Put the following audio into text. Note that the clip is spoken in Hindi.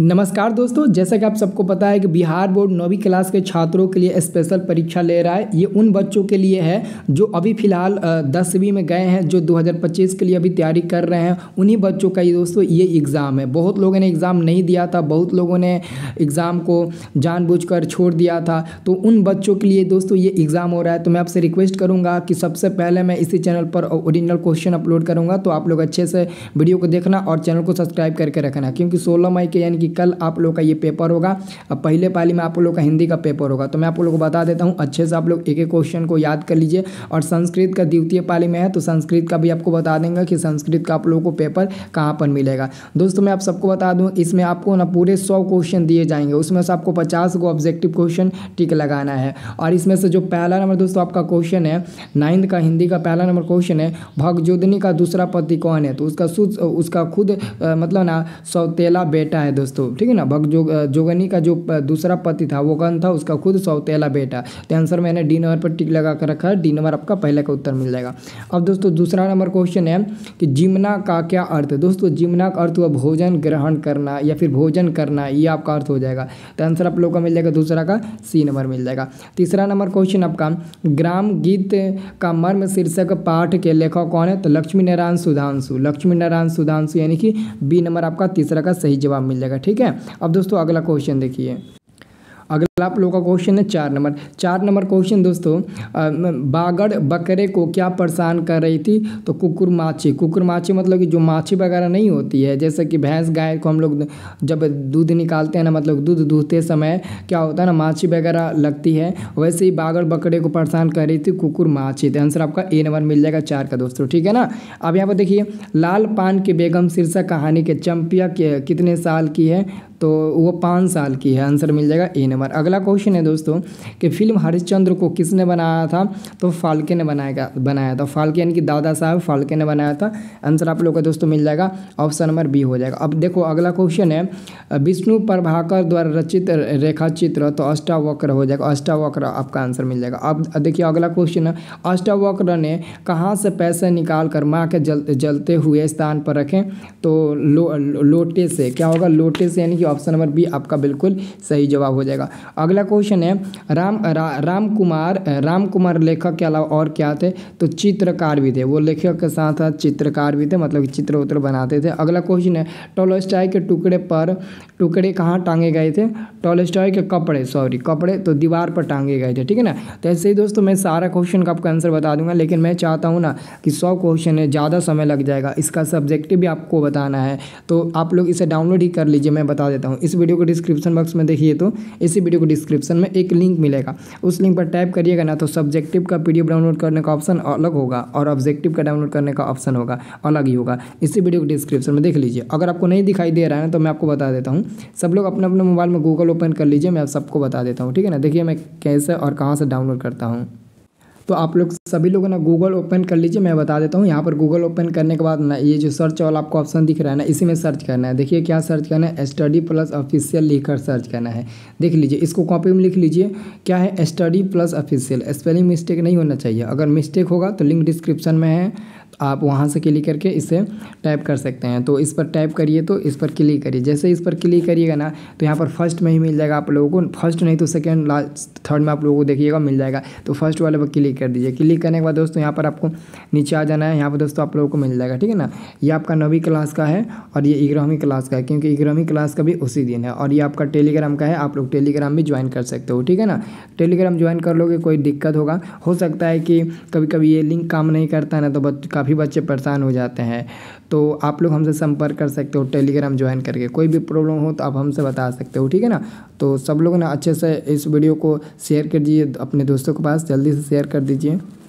नमस्कार दोस्तों जैसा कि आप सबको पता है कि बिहार बोर्ड नौवीं क्लास के छात्रों के लिए स्पेशल परीक्षा ले रहा है ये उन बच्चों के लिए है जो अभी फिलहाल दसवीं में गए हैं जो 2025 के लिए अभी तैयारी कर रहे हैं उन्हीं बच्चों का ये दोस्तों ये एग्ज़ाम है बहुत लोगों ने एग्ज़ाम नहीं दिया था बहुत लोगों ने एग्ज़ाम को जानबूझ कर छोड़ दिया था तो उन बच्चों के लिए दोस्तों ये एग्ज़ाम हो रहा है तो मैं आपसे रिक्वेस्ट करूँगा कि सबसे पहले मैं इसी चैनल पर ओरिजिनल क्वेश्चन अपलोड करूँगा तो आप लोग अच्छे से वीडियो को देखना और चैनल को सब्सक्राइब करके रखना क्योंकि सोलह मई के यानी कि कल आप लोग का ये पेपर होगा अब पहले पाली में आप लोग का हिंदी का पेपर होगा तो मैं आप लोग को बता देता हूँ अच्छे से आप लोग एक एक क्वेश्चन को याद कर लीजिए और संस्कृत का द्वितीय पाली में है तो संस्कृत का भी आपको बता देंगे कि संस्कृत का आप लोगों को पेपर कहाँ पर मिलेगा दोस्तों मैं आप सबको बता दूँ इसमें आपको ना पूरे सौ क्वेश्चन दिए जाएंगे उसमें से आपको पचास को ऑब्जेक्टिव क्वेश्चन टिक लगाना है और इसमें से जो पहला नंबर दोस्तों आपका क्वेश्चन है नाइन्थ का हिंदी का पहला नंबर क्वेश्चन है भगजोदनी का दूसरा पति कौन है तो उसका उसका खुद मतलब ना सौतेला बेटा है दोस्तों दोस्तों ठीक है ना भग जो जोगनी का जो दूसरा पति था वो कौन था उसका खुद सौतेला बेटा तो आंसर मैंने डी नंबर पर टिक लगा कर रखा है डी नंबर आपका पहले का उत्तर मिल जाएगा अब दोस्तों दूसरा नंबर क्वेश्चन है कि जिमना का क्या अर्थ दोस्तों जिमना का अर्थ हुआ भोजन ग्रहण करना या फिर भोजन करना ये आपका अर्थ हो जाएगा तो आंसर आप लोग का मिल जाएगा दूसरा का सी नंबर मिल जाएगा तीसरा नंबर क्वेश्चन आपका ग्राम गीत का मर्म शीर्षक पाठ के लेखक कौन है तो लक्ष्मी नारायण सुधांशु लक्ष्मी नारायण सुधांशु यानी कि बी नंबर आपका तीसरा का सही जवाब मिल जाएगा ठीक है अब दोस्तों अगला क्वेश्चन देखिए अगला आप लोगों का क्वेश्चन है चार नंबर चार नंबर क्वेश्चन दोस्तों बागड़ बकरे को क्या परेशान कर रही थी तो कुकुर माछी कुकुर माछी मतलब कि जो माछी वगैरह नहीं होती है जैसे कि भैंस गाय को हम लोग जब दूध निकालते हैं ना मतलब दूध दूहते समय क्या होता है ना माछी वगैरह लगती है वैसे ही बागड़ बकरे को परेशान कर रही थी कुकुर माछी तो आंसर आपका ए नंबर मिल जाएगा चार का दोस्तों ठीक है ना अब यहाँ पर देखिए लाल पान की बेगम शीर्षक कहानी के चंपिया कितने साल की है तो वो पाँच साल की है आंसर मिल जाएगा ए नंबर अगला क्वेश्चन है दोस्तों कि फिल्म हरिश्चंद्र को किसने बनाया था तो फाल्के ने बनाया बनाया था फाल्के यानी कि दादा साहब फाल्के ने बनाया था आंसर आप लोगों का दोस्तों मिल जाएगा ऑप्शन नंबर बी हो जाएगा अब देखो अगला क्वेश्चन है विष्णु प्रभाकर द्वारा रचित रेखा चित्र तो अष्टावक्र हो जाएगा अष्टावक्र आपका आंसर मिल जाएगा अब देखिए अगला क्वेश्चन है अष्टावक्र ने कहाँ से पैसे निकाल कर माँ के जल जलते हुए स्थान पर रखें तो लो, लोटे से क्या होगा लोटे से यानी कि ऑप्शन नंबर बी आपका बिल्कुल सही जवाब हो जाएगा अगला क्वेश्चन है राम रा, राम कुमार राम कुमार लेखक के अलावा और क्या थे तो चित्रकार भी थे वो लेखक के साथ साथ चित्रकार भी थे मतलब चित्र उत्र बनाते थे अगला क्वेश्चन है टोलोस्टाई के टुकड़े पर टुकड़े कहाँ टांगे गए थे टोलोस्टाई के कपड़े सॉरी कपड़े तो दीवार पर टांगे गए थे ठीक है ना तो ऐसे ही दोस्तों मैं सारा क्वेश्चन का आपका आंसर बता दूंगा लेकिन मैं चाहता हूँ ना कि सौ क्वेश्चन है ज़्यादा समय लग जाएगा इसका सब्जेक्टिव भी आपको बताना है तो आप लोग इसे डाउनलोड ही कर लीजिए मैं बता देता देता हूँ इस वीडियो को डिस्क्रिप्शन बॉक्स में देखिए तो इसी वीडियो को डिस्क्रिप्शन में एक लिंक मिलेगा उस लिंक पर टाइप करिएगा ना तो सब्जेक्टिव का पी डाउनलोड करने का ऑप्शन अलग होगा और ऑब्जेक्टिव का डाउनलोड करने का ऑप्शन होगा अलग ही होगा इसी वीडियो को डिस्क्रिप्शन में देख लीजिए अगर आपको नहीं दिखाई दे रहा है ना तो मैं आपको बता देता हूँ सब लोग अपने अपने मोबाइल में गूगल ओपन कर लीजिए मैं आप सबको बता देता हूँ ठीक है ना देखिए मैं कैसे और कहाँ से डाउनलोड करता हूँ तो आप लोग सभी लोग ना गूगल ओपन कर लीजिए मैं बता देता हूँ यहाँ पर गूगल ओपन करने के बाद ना ये जो सर्च वाला आपको ऑप्शन दिख रहा है ना इसी में सर्च करना है देखिए क्या सर्च करना है स्टडी प्लस ऑफिशियल लिख सर्च करना है देख लीजिए इसको कॉपी में लिख लीजिए क्या है study plus official spelling mistake नहीं होना चाहिए अगर मिस्टेक होगा तो लिंक डिस्क्रिप्शन में है आप वहाँ से क्लिक करके इसे टाइप कर सकते हैं तो इस पर टाइप करिए तो इस पर क्लिक करिए जैसे इस पर क्लिक करिएगा ना तो यहाँ पर फर्स्ट में ही मिल जाएगा आप लोगों को फर्स्ट नहीं तो सेकेंड लास्ट थर्ड में आप लोगों को देखिएगा मिल जाएगा तो फर्स्ट वाले पर क्लिक कर दीजिए क्लिक करने के बाद दोस्तों यहाँ पर आपको नीचे आ जाना है यहाँ पर दोस्तों आप लोगों को मिल जाएगा ठीक है ना ये आपका नौवीं क्लास का है और ये इग्रहवीं क्लास का है क्योंकि इग्रहवीं क्लास का भी उसी दिन है और ये आपका टेलीग्राम का है आप लोग टेलीग्राम भी ज्वाइन कर सकते हो ठीक है ना टेलीग्राम ज्वाइन कर लोगे कोई दिक्कत होगा हो सकता है कि कभी कभी ये लिंक काम नहीं करता है ना तो काफ़ी काफ़ी बच्चे परेशान हो जाते हैं तो आप लोग हमसे संपर्क कर सकते हो टेलीग्राम ज्वाइन करके कोई भी प्रॉब्लम हो तो आप हमसे बता सकते हो ठीक है ना तो सब लोग ना अच्छे से इस वीडियो को शेयर कर दीजिए अपने दोस्तों के पास जल्दी से शेयर कर दीजिए